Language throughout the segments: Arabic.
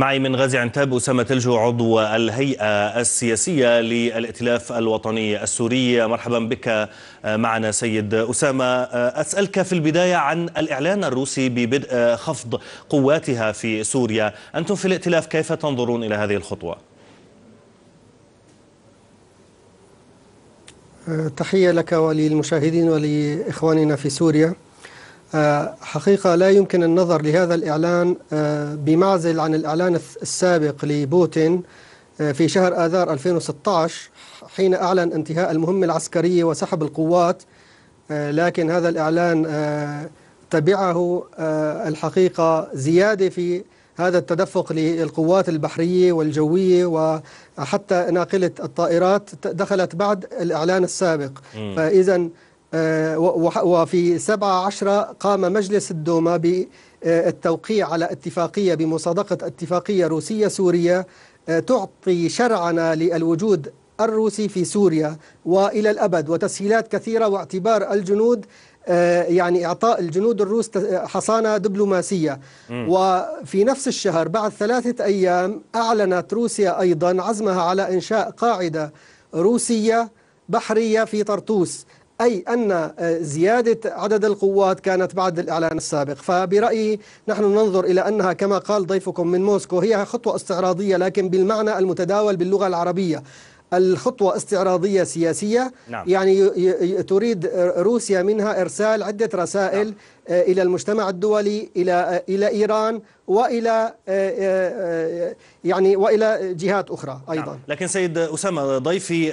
معي من غازي عنتاب أسامة تلجو عضو الهيئة السياسية للائتلاف الوطني السوري مرحبا بك آه، معنا سيد أسامة آه، أسألك في البداية عن الإعلان الروسي ببدء آه، خفض قواتها في سوريا أنتم في الائتلاف كيف تنظرون إلى هذه الخطوة؟ تحية لك وللمشاهدين ولإخواننا في سوريا آه، حقيقة لا يمكن النظر لهذا الإعلان آه، بمعزل عن الإعلان السابق لبوتين آه، في شهر آذار 2016 حين أعلن انتهاء المهمة العسكرية وسحب القوات لكن هذا الإعلان تبعه الحقيقة زيادة في هذا التدفق للقوات البحرية والجوية وحتى ناقلة الطائرات دخلت بعد الإعلان السابق فإذا آه، وفي 7 10 قام مجلس الدوما بالتوقيع آه، على اتفاقية بمصادقة اتفاقية روسية سورية آه، تعطي شرعنا للوجود الروسي في سوريا وإلى الأبد وتسهيلات كثيرة واعتبار الجنود يعني إعطاء الجنود الروس حصانة دبلوماسية م. وفي نفس الشهر بعد ثلاثة أيام أعلنت روسيا أيضا عزمها على إنشاء قاعدة روسية بحرية في طرطوس أي أن آه، زيادة عدد القوات كانت بعد الإعلان السابق فبرأيي نحن ننظر إلى أنها كما قال ضيفكم من موسكو هي خطوة استعراضية لكن بالمعنى المتداول باللغة العربية الخطوة استعراضية سياسية نعم. يعني تريد روسيا منها إرسال عدة رسائل نعم. آه، إلى المجتمع الدولي إلى آه، إلى إيران وإلى آه، يعني وإلى جهات أخرى نعم. أيضا نعم. لكن سيد أسامة ضيفي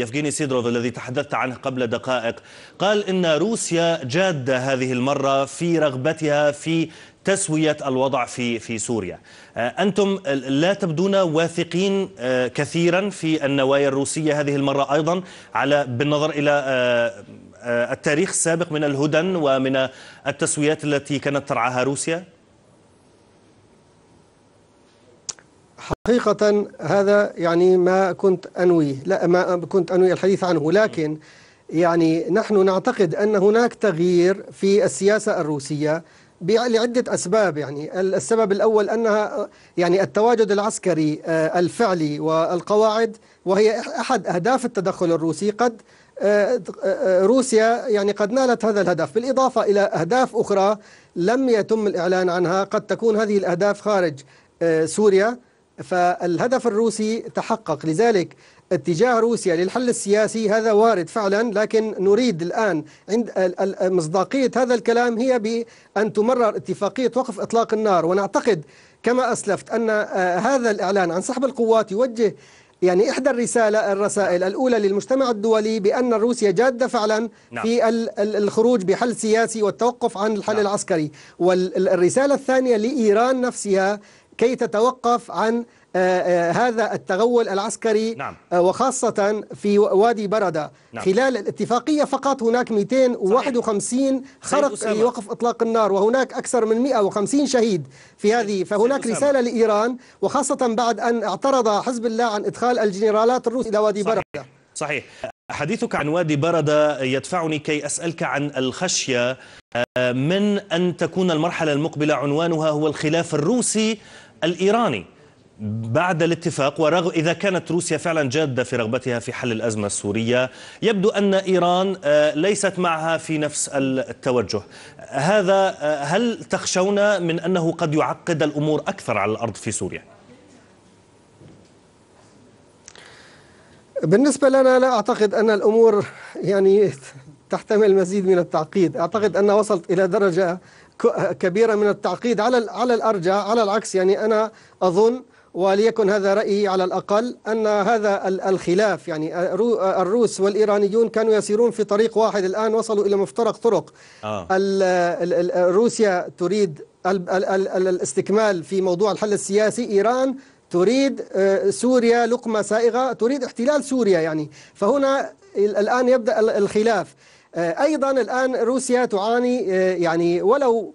يفغيني سيدروف الذي تحدثت عنه قبل دقائق قال إن روسيا جادة هذه المرة في رغبتها في تسويه الوضع في في سوريا. آه، انتم لا تبدون واثقين آه، كثيرا في النوايا الروسيه هذه المره ايضا على بالنظر الى آه، التاريخ السابق من الهدن ومن التسويات التي كانت ترعاها روسيا. حقيقة هذا يعني ما كنت أنوي لا ما كنت أنوي الحديث عنه لكن يعني نحن نعتقد أن هناك تغيير في السياسة الروسية لعدة أسباب يعني السبب الأول أنها يعني التواجد العسكري آه، الفعلي والقواعد وهي أحد أهداف التدخل الروسي قد آه، آه، روسيا يعني قد نالت هذا الهدف بالإضافة إلى أهداف أخرى لم يتم الإعلان عنها قد تكون هذه الأهداف خارج سوريا فالهدف الروسي تحقق لذلك اتجاه روسيا للحل السياسي هذا وارد فعلا لكن نريد الآن عند مصداقية هذا الكلام هي بأن تمرر اتفاقية وقف إطلاق النار ونعتقد كما أسلفت أن آه، هذا الإعلان عن سحب القوات يوجه يعني إحدى الرسالة الرسائل الأولى للمجتمع الدولي بأن روسيا جادة فعلا نعم. في الخروج بحل سياسي والتوقف عن الحل نعم. العسكري والرسالة الثانية لإيران نفسها كي تتوقف عن آه، آه، هذا التغول العسكري نعم. آه، وخاصة في وادي بردة نعم. خلال الاتفاقية فقط هناك 251 خرق لوقف إطلاق النار وهناك أكثر من 150 شهيد في هذه فهناك رسالة لإيران وخاصة بعد أن اعترض حزب الله عن إدخال الجنرالات الروس إلى وادي صحيح. بردة صحيح حديثك عن وادي بردة يدفعني كي أسألك عن الخشية من أن تكون المرحلة المقبلة عنوانها هو الخلاف الروسي الإيراني بعد الاتفاق ورغم إذا كانت روسيا فعلا جادة في رغبتها في حل الأزمة السورية يبدو أن إيران آه، ليست معها في نفس التوجه هذا آه، هل تخشون من أنه قد يعقد الأمور أكثر على الأرض في سوريا؟ بالنسبة لنا لا أعتقد أن الأمور يعني تحتمل مزيد من التعقيد أعتقد أن وصلت إلى درجة كبيرة من التعقيد على على الأرجح على العكس يعني أنا أظن وليكن هذا رأيي على الأقل أن هذا الخلاف يعني الروس والإيرانيون كانوا يسيرون في طريق واحد الآن وصلوا إلى مفترق طرق آه. روسيا تريد الاستكمال في موضوع الحل السياسي إيران تريد آه، سوريا لقمة سائغة تريد احتلال سوريا يعني فهنا الآن يبدأ الخلاف آه، أيضا الآن روسيا تعاني آه، يعني ولو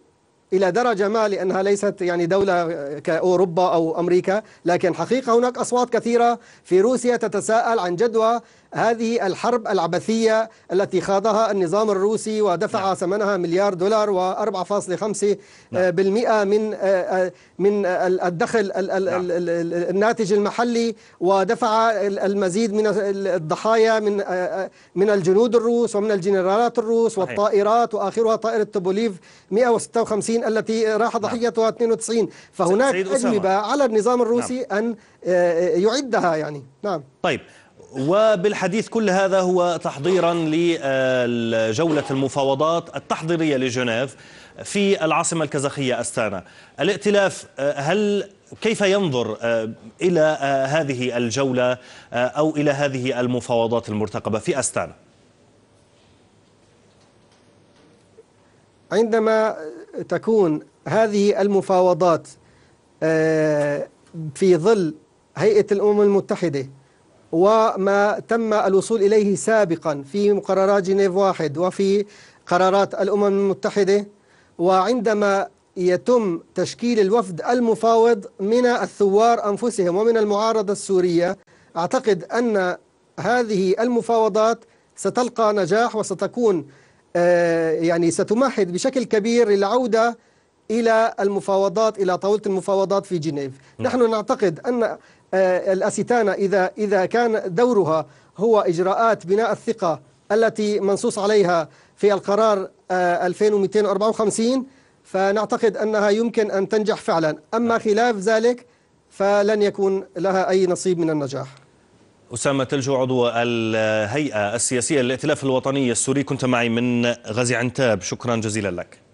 إلى درجة ما لأنها ليست يعني دولة كأوروبا أو أمريكا لكن حقيقة هناك أصوات كثيرة في روسيا تتساءل عن جدوى هذه الحرب العبثية التي خاضها النظام الروسي ودفع نعم. ثمنها مليار دولار و4.5% نعم. بالمئة من من الدخل نعم. الناتج المحلي ودفع المزيد من الضحايا من من الجنود الروس ومن الجنرالات الروس والطائرات واخرها طائرة توبوليف 156 1990 التي راح نعم. ضحيتها 92 فهناك أجنبة على النظام نعم. الروسي نعم. أن آه، آه، يعدها يعني نعم طيب وبالحديث كل هذا هو تحضيرا لجولة المفاوضات التحضيرية لجنيف في العاصمة الكازاخية أستانا الائتلاف آه، هل كيف ينظر إلى هذه الجولة أو إلى هذه المفاوضات المرتقبة في أستانا عندما تكون هذه المفاوضات آه، في ظل هيئة الأمم المتحدة وما تم الوصول إليه سابقا في مقررات جنيف واحد وفي قرارات الأمم المتحدة وعندما يتم تشكيل الوفد المفاوض من الثوار أنفسهم ومن المعارضة السورية أعتقد أن هذه المفاوضات ستلقى نجاح وستكون آه، يعني ستمهد بشكل كبير للعودة إلى المفاوضات إلى طاولة المفاوضات في جنيف نحن نعتقد أن آه، الأستانة إذا, إذا كان دورها هو إجراءات بناء الثقة التي منصوص عليها في القرار 2254 آه، فنعتقد أنها يمكن أن تنجح فعلا أما نعم. خلاف ذلك فلن يكون لها أي نصيب من النجاح أسامة تلجو عضو الهيئة السياسية للائتلاف الوطني السوري كنت معي من غازي عنتاب شكرا جزيلا لك